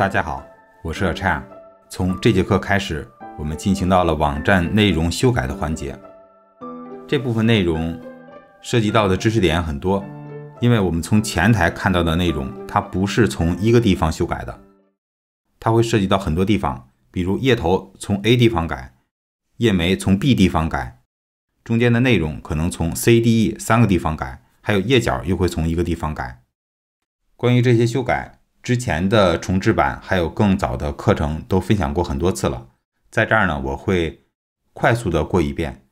大家好，我是 c h e 从这节课开始，我们进行到了网站内容修改的环节。这部分内容涉及到的知识点很多，因为我们从前台看到的内容，它不是从一个地方修改的，它会涉及到很多地方，比如页头从 A 地方改，页眉从 B 地方改，中间的内容可能从 C、D、E 三个地方改，还有页脚又会从一个地方改。关于这些修改，之前的重置版还有更早的课程都分享过很多次了，在这儿呢我会快速的过一遍。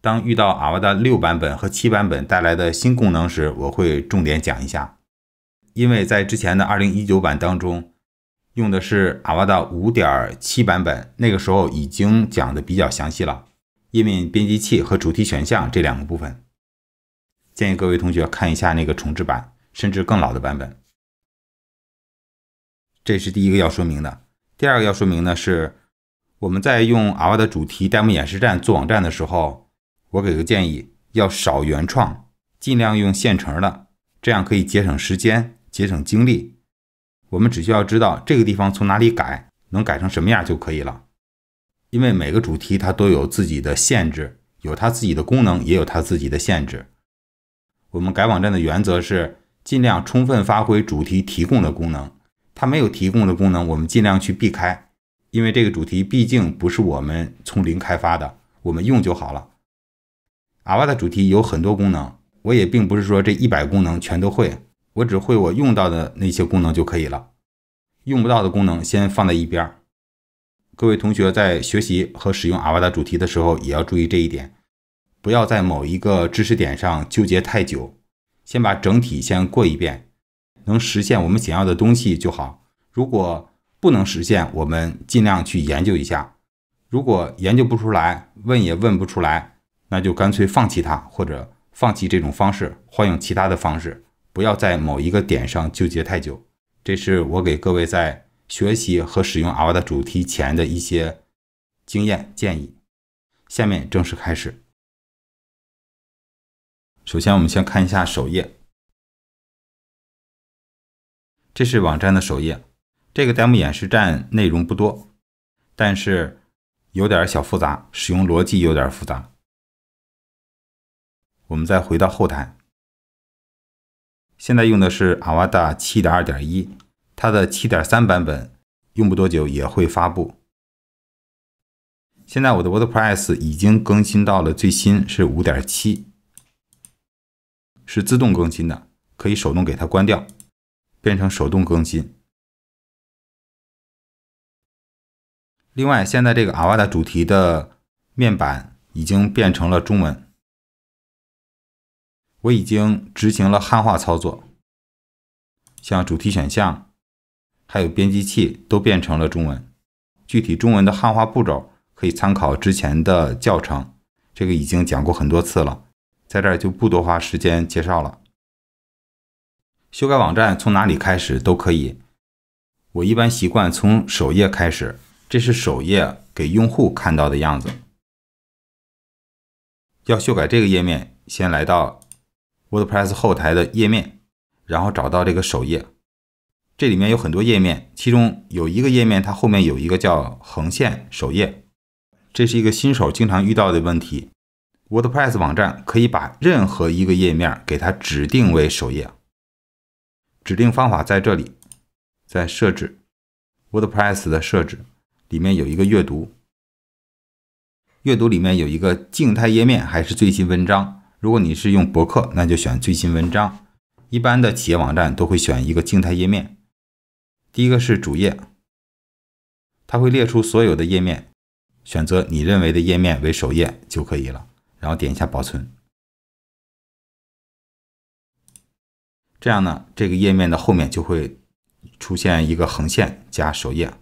当遇到阿瓦达六版本和七版本带来的新功能时，我会重点讲一下，因为在之前的二零一九版当中用的是阿瓦达五点七版本，那个时候已经讲的比较详细了。页面编辑器和主题选项这两个部分，建议各位同学看一下那个重置版甚至更老的版本。这是第一个要说明的。第二个要说明呢，是我们在用娃娃的主题 demo 演示站做网站的时候，我给个建议：要少原创，尽量用现成的，这样可以节省时间、节省精力。我们只需要知道这个地方从哪里改，能改成什么样就可以了。因为每个主题它都有自己的限制，有它自己的功能，也有它自己的限制。我们改网站的原则是尽量充分发挥主题提供的功能。它没有提供的功能，我们尽量去避开，因为这个主题毕竟不是我们从零开发的，我们用就好了。阿瓦的主题有很多功能，我也并不是说这一百功能全都会，我只会我用到的那些功能就可以了，用不到的功能先放在一边。各位同学在学习和使用阿瓦的主题的时候，也要注意这一点，不要在某一个知识点上纠结太久，先把整体先过一遍。能实现我们想要的东西就好。如果不能实现，我们尽量去研究一下。如果研究不出来，问也问不出来，那就干脆放弃它，或者放弃这种方式，换用其他的方式。不要在某一个点上纠结太久。这是我给各位在学习和使用阿瓦的主题前的一些经验建议。下面正式开始。首先，我们先看一下首页。这是网站的首页，这个 demo 演示站内容不多，但是有点小复杂，使用逻辑有点复杂。我们再回到后台，现在用的是 a v a d a 七点二点一，它的七点三版本用不多久也会发布。现在我的 WordPress 已经更新到了最新，是五点七，是自动更新的，可以手动给它关掉。变成手动更新。另外，现在这个阿瓦 a 主题的面板已经变成了中文，我已经执行了汉化操作，像主题选项，还有编辑器都变成了中文。具体中文的汉化步骤可以参考之前的教程，这个已经讲过很多次了，在这儿就不多花时间介绍了。修改网站从哪里开始都可以。我一般习惯从首页开始，这是首页给用户看到的样子。要修改这个页面，先来到 WordPress 后台的页面，然后找到这个首页。这里面有很多页面，其中有一个页面，它后面有一个叫横线首页。这是一个新手经常遇到的问题。WordPress 网站可以把任何一个页面给它指定为首页。指定方法在这里，在设置 WordPress 的设置里面有一个阅读，阅读里面有一个静态页面还是最新文章。如果你是用博客，那就选最新文章；一般的企业网站都会选一个静态页面。第一个是主页，它会列出所有的页面，选择你认为的页面为首页就可以了，然后点一下保存。这样呢，这个页面的后面就会出现一个横线加首页。